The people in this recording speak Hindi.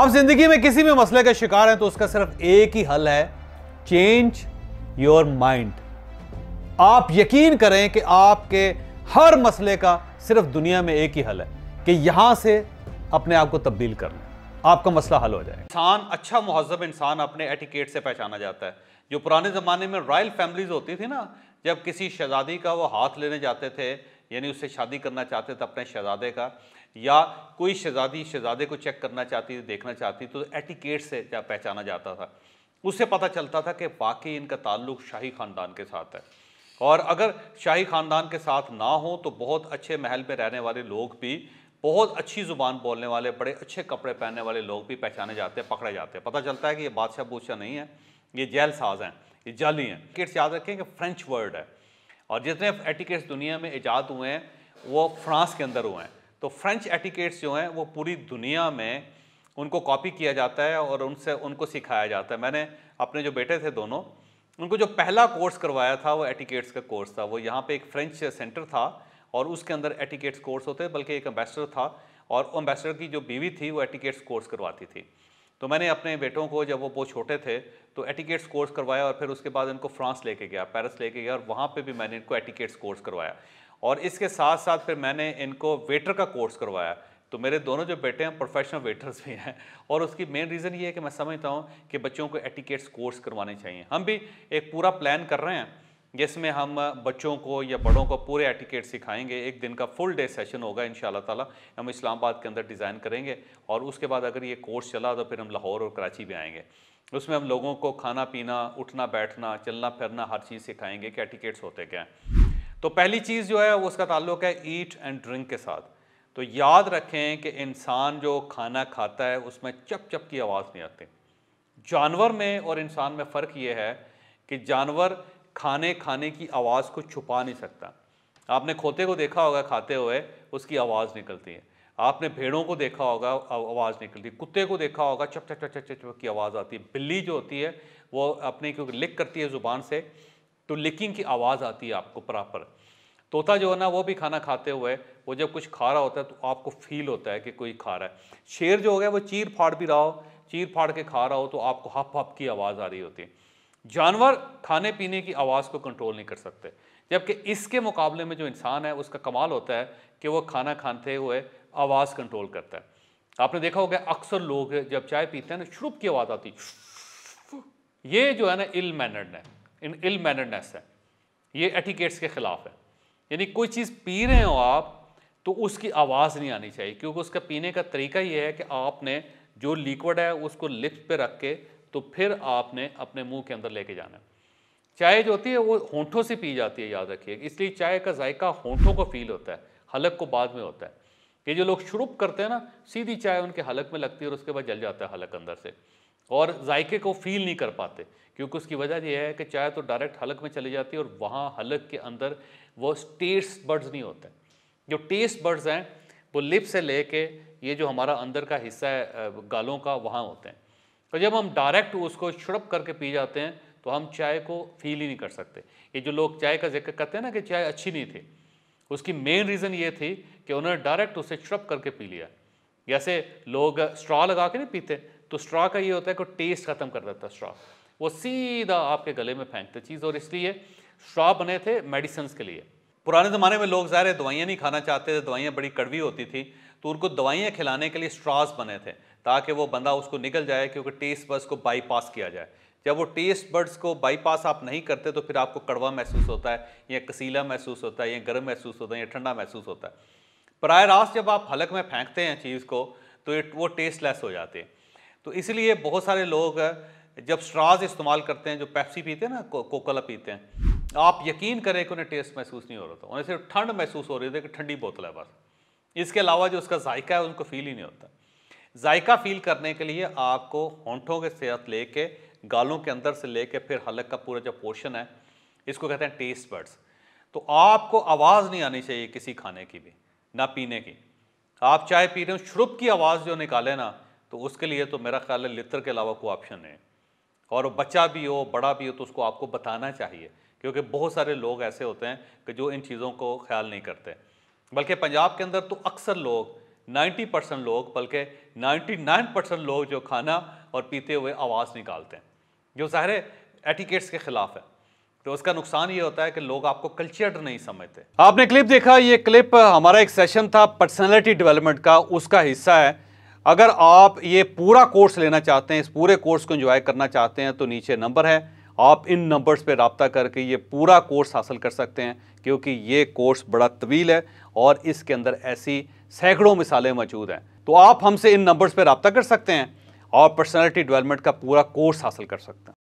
आप जिंदगी में किसी भी मसले का शिकार हैं तो उसका सिर्फ एक ही हल है चेंज योर माइंड आप यकीन करें कि आपके हर मसले का सिर्फ दुनिया में एक ही हल है कि यहां से अपने आप को तब्दील कर लें आपका मसला हल हो जाए इंसान अच्छा महजब इंसान अपने एटिकेट से पहचाना जाता है जो पुराने ज़माने में रॉयल फैमिलीज होती थी ना जब किसी शहजादी का वो हाथ लेने जाते थे यानी उससे शादी करना चाहते थे तो अपने शहजादे का या कोई शहजादी शहजादे को चेक करना चाहती थी देखना चाहती तो एटिकेट से जा पहचाना जाता था उससे पता चलता था कि वाकई इनका ताल्लुक शाही ख़ानदान के साथ है और अगर शाही ख़ानदान के साथ ना हो तो बहुत अच्छे महल में रहने वाले लोग भी बहुत अच्छी ज़ुबान बोलने वाले बड़े अच्छे कपड़े पहनने वाले लोग भी पहचाने जाते हैं पकड़े जाते हैं पता चलता है कि ये बादशाह बूदशाह नहीं है ये जेल साज हैं ये जाली हैं किट्स याद रखें कि फ्रेंच वर्ड है और जितने एटिकेट्स दुनिया में ईजाद हुए हैं वो फ्रांस के अंदर हुए हैं तो फ्रेंच एटिकेट्स जो हैं वो पूरी दुनिया में उनको कॉपी किया जाता है और उनसे उनको सिखाया जाता है मैंने अपने जो बेटे थे दोनों उनको जो पहला कोर्स करवाया था वो एटिकेट्स का कोर्स था वो यहाँ पे एक फ्रेंच सेंटर था और उसके अंदर एटिकेट्स कोर्स होते बल्कि एक एम्बेसडर था और अम्बेसडर की जो बीवी थी वो एटिकेट्स कोर्स करवाती थी तो मैंने अपने बेटों को जब वो बहुत छोटे थे तो एटिकेट्स कोर्स करवाया और फिर उसके बाद इनको फ्रांस लेके गया पेरिस लेके गया और वहाँ पे भी मैंने इनको एटिकेट्स कोर्स करवाया और इसके साथ साथ फिर मैंने इनको वेटर का कोर्स करवाया तो मेरे दोनों जो बेटे हैं प्रोफेशनल वेटर्स भी हैं और उसकी मेन रीज़न ये है कि मैं समझता हूँ कि बच्चों को एटिकेट्स कोर्स करवाने चाहिए हम भी एक पूरा प्लान कर रहे हैं जिसमें हम बच्चों को या बड़ों को पूरे एटिकेट सिखाएंगे एक दिन का फुल डे सेशन होगा इन ताला हम इस्लामाबाद के अंदर डिज़ाइन करेंगे और उसके बाद अगर ये कोर्स चला तो फिर हम लाहौर और कराची भी आएंगे उसमें हम लोगों को खाना पीना उठना बैठना चलना फिरना हर चीज़ सिखाएंगे कि एटिकेट्स होते क्या तो पहली चीज़ जो है वो उसका ताल्लुक है ईट एंड ड्रिंक के साथ तो याद रखें कि इंसान जो खाना खाता है उसमें चप चप की आवाज़ नहीं आती जानवर में और इंसान में फ़र्क ये है कि जानवर खाने खाने की आवाज़ को छुपा नहीं सकता आपने खोते को देखा होगा खाते हुए उसकी आवाज़ निकलती है आपने भेड़ों को देखा होगा आवाज़ निकलती है कुत्ते को देखा होगा चप चप चप चप चप की आवाज़ आती है बिल्ली जो होती है वो अपने क्योंकि लिक करती है ज़ुबान से तो लिकिंग की आवाज़ आती है आपको प्रॉपर तोता जो है ना वो भी खाना खाते हुए वो जब कुछ खा रहा होता है तो आपको फील होता है कि कोई खा रहा है शेर जो हो गया वो चीर फाड़ भी रहा हो चीर फाड़ के खा रहा हो तो आपको हप हप की आवाज़ आ रही होती है जानवर खाने पीने की आवाज़ को कंट्रोल नहीं कर सकते जबकि इसके मुकाबले में जो इंसान है उसका कमाल होता है कि वो खाना खाते हुए आवाज़ कंट्रोल करता है आपने देखा होगा अक्सर लोग जब चाय पीते हैं ना शुरू की आवाज़ आती ये जो है ना इल मैनर्ड है इन इल मैनर्डनेस है ये एटिकेट्स के ख़िलाफ़ है यानी कोई चीज़ पी रहे हो आप तो उसकी आवाज़ नहीं आनी चाहिए क्योंकि उसका पीने का तरीका ये है कि आपने जो लिक्विड है उसको लिप्स पे रख के तो फिर आपने अपने मुंह के अंदर लेके जाना है चाय जो होती है वो होंठों से पी जाती है याद रखिए इसलिए चाय का जायका होंठों को फील होता है हलक को बाद में होता है ये जो लोग शुरू करते हैं ना सीधी चाय उनके हलक में लगती है और उसके बाद जल जाता है हलक अंदर से और जायके को फील नहीं कर पाते क्योंकि उसकी वजह यह है कि चाय तो डायरेक्ट हलक में चली जाती है और वहाँ हलक के अंदर वो टेस्ट बर्ड्स नहीं होते जो टेस्ट बर्ड्स हैं वो लिप से ले ये जो हमारा अंदर का हिस्सा है गालों का वहाँ होते हैं और तो जब हम डायरेक्ट उसको छुड़प करके पी जाते हैं तो हम चाय को फील ही नहीं कर सकते ये जो लोग चाय का जिक्र करते हैं ना कि चाय अच्छी नहीं थी उसकी मेन रीज़न ये थी कि उन्होंने डायरेक्ट उसे छिड़प करके पी लिया जैसे लोग स्ट्रॉ लगा के नहीं पीते तो स्ट्रॉ का ये होता है कि टेस्ट ख़त्म कर देता है स्ट्रॉ वो सीधा आपके गले में फेंकते चीज़ और इसलिए स्ट्रॉ बने थे मेडिसिन के लिए पुराने ज़माने में लोग ज़ाहिर दवाइयाँ नहीं खाना चाहते थे दवाइयाँ बड़ी कड़वी होती थी तो उनको दवाइयाँ खिलाने के लिए स्ट्रॉज बने थे ताकि वो बंदा उसको निकल जाए क्योंकि टेस्ट बर्ड्स को बाईपास किया जाए जब वो टेस्ट बर्ड्स को बाईपास आप नहीं करते तो फिर आपको कड़वा महसूस होता है या कसीला महसूस होता है या गर्म महसूस होता है या ठंडा महसूस होता है प्राय रास्त जब आप हलक में फेंकते हैं चीज़ को तो वो वो लेस हो जाते हैं तो इसलिए बहुत सारे लोग जब स्ट्राज इस्तेमाल करते हैं जो पेप्सी पीते हैं ना को, कोकोला पीते हैं आप यकीन करें कि उन्हें टेस्ट महसूस नहीं हो रहा था उन्हें सिर्फ ठंड महसूस हो रही थी कि ठंडी बोतल है बस इसके अलावा जो उसका जायका है उनको फील ही नहीं होता जायका फील करने के लिए आपको होंठों के साथ लेके गालों के अंदर से लेके फिर हलक का पूरा जो पोर्शन है इसको कहते हैं टेस्ट बर्ड्स तो आपको आवाज़ नहीं आनी चाहिए किसी खाने की भी ना पीने की आप चाय पी रहे हो श्रुप की आवाज़ जो निकाले ना तो उसके लिए तो मेरा ख्याल है लितर के अलावा कोई ऑप्शन नहीं और बच्चा भी हो बड़ा भी हो तो उसको आपको बताना चाहिए क्योंकि बहुत सारे लोग ऐसे होते हैं कि जो इन चीज़ों को ख्याल नहीं करते बल्कि पंजाब के अंदर तो अक्सर लोग 90 परसेंट लोग बल्कि 99 परसेंट लोग जो खाना और पीते हुए आवाज़ निकालते हैं जो ज़ाहिर एटिकेट्स के ख़िलाफ़ है तो उसका नुकसान ये होता है कि लोग आपको कल्चर्ड नहीं समझते आपने क्लिप देखा ये क्लिप हमारा एक सेशन था पर्सनैलिटी डेवलपमेंट का उसका हिस्सा है अगर आप ये पूरा कोर्स लेना चाहते हैं इस पूरे कोर्स को इन्जॉय करना चाहते हैं तो नीचे नंबर है आप इन नंबर्स पे रबता करके ये पूरा कोर्स हासिल कर सकते हैं क्योंकि ये कोर्स बड़ा तवील है और इसके अंदर ऐसी सैकड़ों मिसालें मौजूद हैं तो आप हमसे इन नंबर्स पर रबता कर सकते हैं और पर्सनैलिटी डेवलपमेंट का पूरा कोर्स हासिल कर सकते हैं